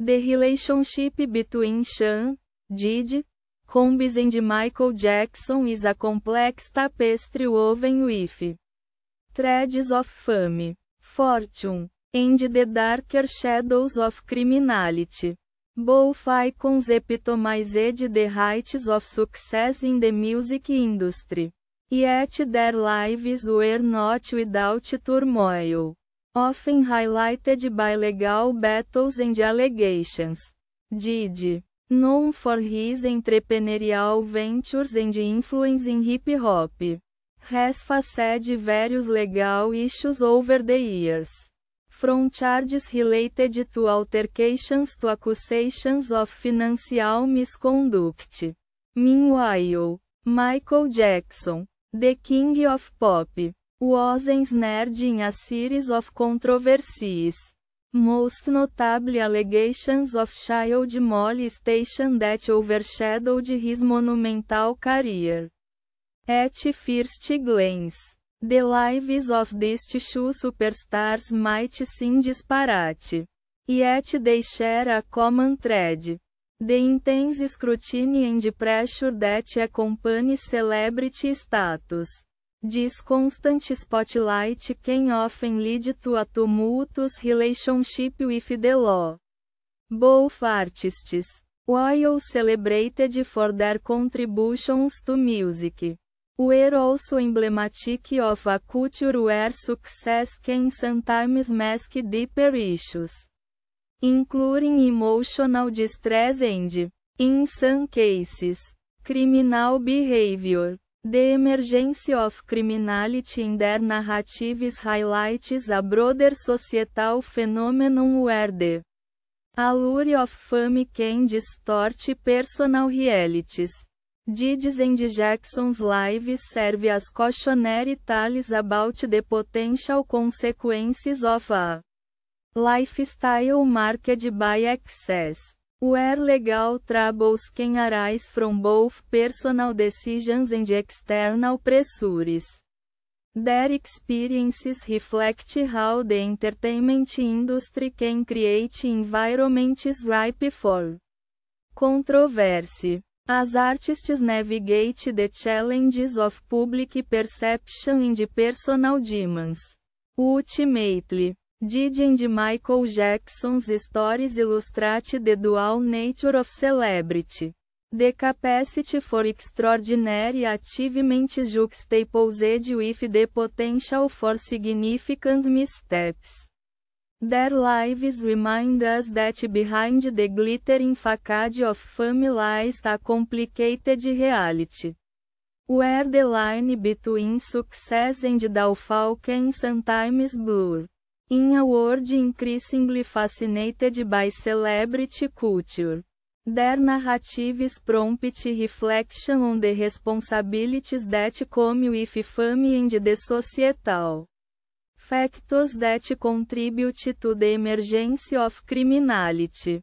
The relationship between Sean, Did, Combs and Michael Jackson is a complex tapestry woven with threads of fame, fortune, and the darker shadows of criminality. Both icons epitomized the heights of success in the music industry. Yet their lives were not without turmoil. Often highlighted by legal battles and allegations. Did. Known for his entrepreneurial ventures and influence in hip hop. Has faced various legal issues over the years. From charges related to altercations to accusations of financial misconduct. Meanwhile, Michael Jackson, the king of pop, Wasens nerd in a series of controversies. Most notably allegations of child molestation that overshadowed his monumental career. At first glance, the lives of these two superstars might seem disparate. Yet they share a common thread. The intense scrutiny and pressure that accompany celebrity status. Diz constant spotlight can often lead to a tumultuous relationship with the law. Both artists, while celebrated for their contributions to music, were also emblematic of a culture where success can sometimes mask deeper issues, including emotional distress and, in some cases, criminal behavior. The Emergence of Criminality in Their Narratives Highlights a Broader Societal Phenomenon Where the Allure of Fame Can Distort Personal Realities. Didis and Jackson's lives serve as cautionary tales about the potential consequences of a lifestyle marked by excess. Were legal troubles can arise from both personal decisions and external pressures. Their experiences reflect how the entertainment industry can create environments ripe for controversy. As artists navigate the challenges of public perception and personal demands. Ultimately, Didin de Michael Jackson's Stories Ilustrate the Dual Nature of Celebrity. The capacity for extraordinary achievements juxtaposed with the potential for significant missteps. Their lives remind us that behind the glittering facade of fame lies a complicated reality. Where the line between success and downfall can sometimes blur. In a world increasingly fascinated by celebrity culture. Their narratives prompt reflection on the responsibilities that come with fame and the societal factors that contribute to the emergence of criminality.